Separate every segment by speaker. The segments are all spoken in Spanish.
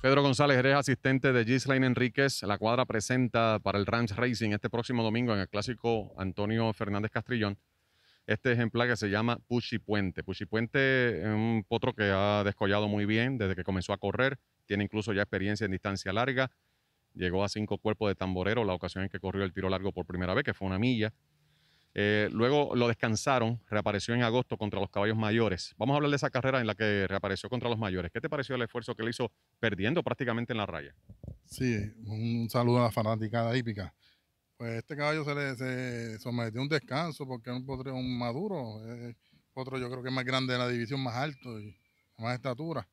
Speaker 1: Pedro González, eres asistente de Gislaine Enríquez. La cuadra presenta para el Ranch Racing este próximo domingo en el clásico Antonio Fernández Castrillón este ejemplar que se llama Puchi Puente. Puchi Puente es un potro que ha descollado muy bien desde que comenzó a correr. Tiene incluso ya experiencia en distancia larga. Llegó a cinco cuerpos de tamborero la ocasión en que corrió el tiro largo por primera vez, que fue una milla. Eh, luego lo descansaron, reapareció en agosto contra los caballos mayores. Vamos a hablar de esa carrera en la que reapareció contra los mayores. ¿Qué te pareció el esfuerzo que le hizo perdiendo prácticamente en la
Speaker 2: raya? Sí, un saludo a la fanática hípica. Pues este caballo se le sometió a un descanso porque es un un maduro. otro yo creo que es más grande de la división, más alto y más estatura.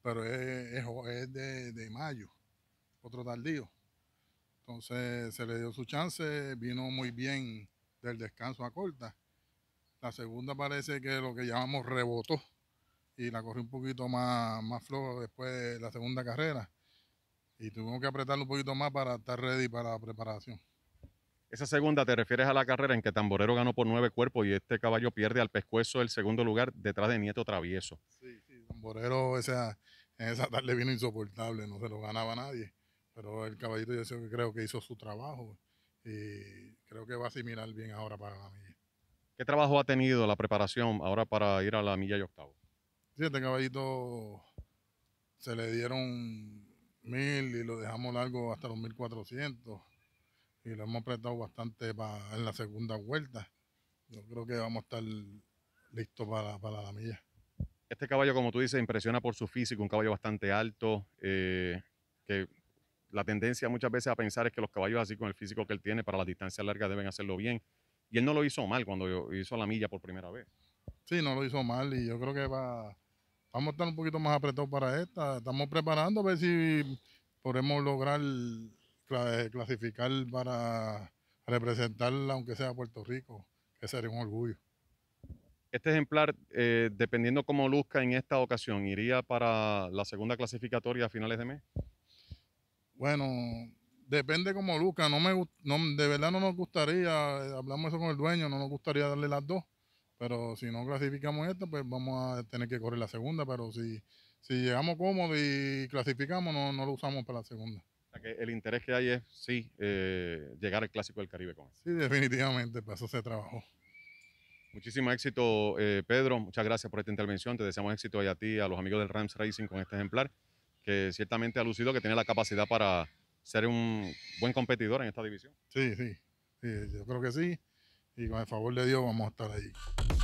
Speaker 2: Pero es, de mayo, otro tardío. Entonces se le dio su chance, vino muy bien del descanso a corta. La segunda parece que lo que llamamos rebotó y la corrió un poquito más, más flojo después de la segunda carrera. Y tuvimos que apretarlo un poquito más para estar ready para la preparación.
Speaker 1: Esa segunda te refieres a la carrera en que Tamborero ganó por nueve cuerpos y este caballo pierde al pescuezo el segundo lugar detrás de Nieto Travieso.
Speaker 2: Sí, sí, Tamborero en esa tarde vino insoportable, no se lo ganaba nadie, pero el caballito yo creo que hizo su trabajo y creo que va a asimilar bien ahora para la milla.
Speaker 1: ¿Qué trabajo ha tenido la preparación ahora para ir a la milla y octavo?
Speaker 2: Sí, este caballito se le dieron mil y lo dejamos largo hasta los 1400 y lo hemos apretado bastante en la segunda vuelta. Yo creo que vamos a estar listos para, la milla.
Speaker 1: Este caballo, como tú dices, impresiona por su físico, un caballo bastante alto, eh, que la tendencia muchas veces a pensar es que los caballos así con el físico que él tiene para las distancias largas deben hacerlo bien. Y él no lo hizo mal cuando hizo la milla por primera vez.
Speaker 2: Sí, no lo hizo mal y yo creo que va, vamos a estar un poquito más apretados para esta. Estamos preparando a ver si podemos lograr clasificar para representarla, aunque sea Puerto Rico, que sería un orgullo.
Speaker 1: Este ejemplar, eh, dependiendo cómo luzca en esta ocasión, ¿iría para la segunda clasificatoria a finales de mes?
Speaker 2: Bueno, depende como Luca. no me no, de verdad no nos gustaría, eh, hablamos eso con el dueño, no nos gustaría darle las dos, pero si no clasificamos esto, pues vamos a tener que correr la segunda, pero si, si llegamos cómodos y clasificamos, no, lo usamos para la segunda.
Speaker 1: el interés que hay es, sí, eh, llegar al Clásico del Caribe con
Speaker 2: eso. Sí, definitivamente, para eso se trabajó.
Speaker 1: Muchísimo éxito, eh, Pedro. Muchas gracias por esta intervención. Te deseamos éxito a ti, a los amigos del Rams Racing con este ejemplar que ciertamente ha lucido que tiene la capacidad para ser un buen competidor en esta división.
Speaker 2: Sí, sí, yo creo que sí. Y con el favor de Dios vamos a estar ahí.